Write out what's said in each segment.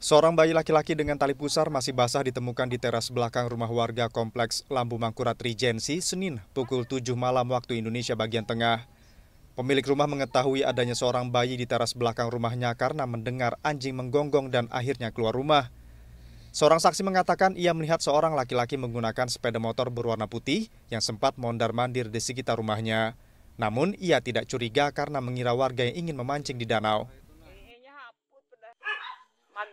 Seorang bayi laki-laki dengan tali pusar masih basah ditemukan di teras belakang rumah warga kompleks Lambu Mangkurat Regency Senin pukul 7 malam waktu Indonesia bagian tengah. Pemilik rumah mengetahui adanya seorang bayi di teras belakang rumahnya karena mendengar anjing menggonggong dan akhirnya keluar rumah. Seorang saksi mengatakan ia melihat seorang laki-laki menggunakan sepeda motor berwarna putih yang sempat mondar-mandir di sekitar rumahnya. Namun ia tidak curiga karena mengira warga yang ingin memancing di danau.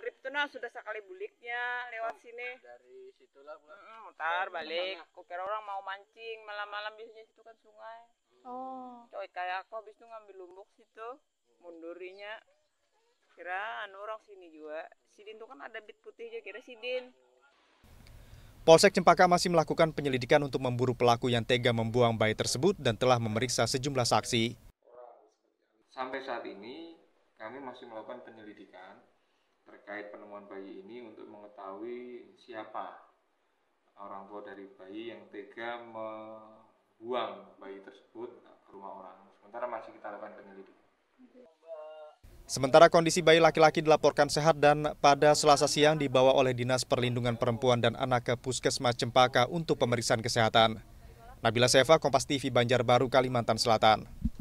Liptuna sudah sekali buliknya lewat nah, sini. Dari situlah pulang. Mm, mutar balik. Aku kira orang mau mancing malam-malam biasanya situ kan sungai. Oh. Coy kayak aku habis itu ngambil lumbuk situ, mundurinya. Kira anu orang sini juga. Sidin tuh kan ada bit putih aja kira Sidin. Polsek Cempaka masih melakukan penyelidikan untuk memburu pelaku yang tega membuang bayi tersebut dan telah memeriksa sejumlah saksi. Sampai saat ini kami masih melakukan penyelidikan terkait penemuan bayi ini untuk mengetahui siapa orang tua dari bayi yang tega membuang bayi tersebut ke rumah orang. Sementara masih kita lakukan penyelidikan. Sementara kondisi bayi laki-laki dilaporkan sehat dan pada selasa siang dibawa oleh Dinas Perlindungan Perempuan dan Anak ke Puskesmas Cempaka untuk pemeriksaan kesehatan. Nabila Seva, Kompas TV Banjarbaru, Kalimantan Selatan.